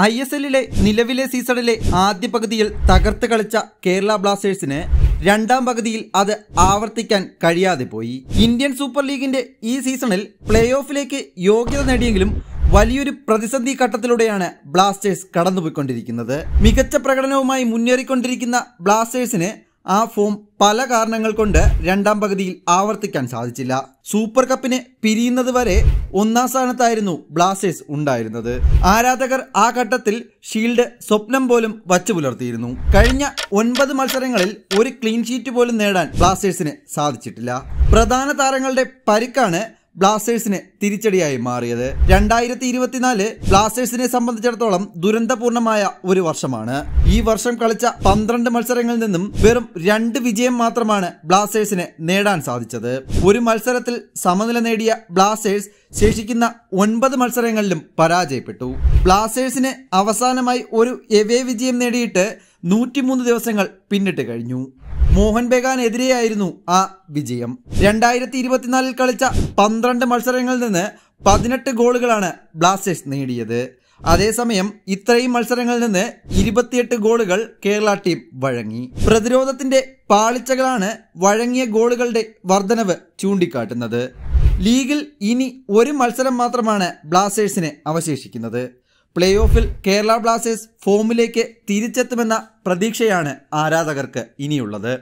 I S എല്ലിലെ നിലവിലെ സീസണിലെ ആദ്യ പകുതിയിൽ തകർത്ത് കളിച്ച കേരള ബ്ലാസ്റ്റേഴ്സിന് രണ്ടാം പകുതിയിൽ അത് ആവർത്തിക്കാൻ കഴിയാതെ പോയി ഇന്ത്യൻ സൂപ്പർ ലീഗിന്റെ ഈ സീസണിൽ പ്ലേ ഓഫിലേക്ക് യോഗ്യത നേടിയെങ്കിലും വലിയൊരു പ്രതിസന്ധി ഘട്ടത്തിലൂടെയാണ് ബ്ലാസ്റ്റേഴ്സ് കടന്നുപോയിക്കൊണ്ടിരിക്കുന്നത് മികച്ച പ്രകടനവുമായി മുന്നേറിക്കൊണ്ടിരിക്കുന്ന ബ്ലാസ്റ്റേഴ്സിന് ആ ഫോം പല കാരണങ്ങൾ കൊണ്ട് രണ്ടാം പകുതിയിൽ ആവർത്തിക്കാൻ സാധിച്ചില്ല സൂപ്പർ കപ്പിനെ പിരിയുന്നത് വരെ ഒന്നാം സ്ഥാനത്തായിരുന്നു ബ്ലാസ്റ്റേഴ്സ് ഉണ്ടായിരുന്നത് ആരാധകർ ആ ഘട്ടത്തിൽ ഷീൽഡ് സ്വപ്നം പോലും വച്ചു പുലർത്തിയിരുന്നു കഴിഞ്ഞ ഒൻപത് മത്സരങ്ങളിൽ ഒരു ക്ലീൻ ഷീറ്റ് പോലും നേടാൻ ബ്ലാസ്റ്റേഴ്സിന് സാധിച്ചിട്ടില്ല പ്രധാന താരങ്ങളുടെ പരിക്കാണ് ബ്ലാസ്റ്റേഴ്സിന് തിരിച്ചടിയായി മാറിയത് രണ്ടായിരത്തി ഇരുപത്തിനാല് ബ്ലാസ്റ്റേഴ്സിനെ സംബന്ധിച്ചിടത്തോളം ദുരന്തപൂർണമായ ഒരു വർഷമാണ് ഈ വർഷം കളിച്ച പന്ത്രണ്ട് മത്സരങ്ങളിൽ നിന്നും വെറും രണ്ട് വിജയം മാത്രമാണ് ബ്ലാസ്റ്റേഴ്സിന് നേടാൻ സാധിച്ചത് ഒരു മത്സരത്തിൽ സമനില നേടിയ ബ്ലാസ്റ്റേഴ്സ് ശേഷിക്കുന്ന ഒൻപത് മത്സരങ്ങളിലും പരാജയപ്പെട്ടു ബ്ലാസ്റ്റേഴ്സിന് അവസാനമായി ഒരു എവേ വിജയം നേടിയിട്ട് നൂറ്റിമൂന്ന് ദിവസങ്ങൾ പിന്നിട്ട് കഴിഞ്ഞു മോഹൻ ബഗാനെതിരെയായിരുന്നു ആ വിജയം രണ്ടായിരത്തി ഇരുപത്തിനാലിൽ കളിച്ച പന്ത്രണ്ട് മത്സരങ്ങളിൽ നിന്ന് പതിനെട്ട് ഗോളുകളാണ് ബ്ലാസ്റ്റേഴ്സ് നേടിയത് അതേസമയം ഇത്രയും മത്സരങ്ങളിൽ നിന്ന് ഇരുപത്തിയെട്ട് ഗോളുകൾ കേരള ടീം വഴങ്ങി പ്രതിരോധത്തിന്റെ പാളിച്ചകളാണ് വഴങ്ങിയ ഗോളുകളുടെ വർധനവ് ചൂണ്ടിക്കാട്ടുന്നത് ലീഗിൽ ഇനി ഒരു മത്സരം മാത്രമാണ് ബ്ലാസ്റ്റേഴ്സിന് അവശേഷിക്കുന്നത് പ്ലേ ഓഫിൽ കേരള ബ്ലാസ്റ്റേഴ്സ് ഫോമിലേക്ക് തിരിച്ചെത്തുമെന്ന പ്രതീക്ഷയാണ് ആരാധകർക്ക് ഇനിയുള്ളത്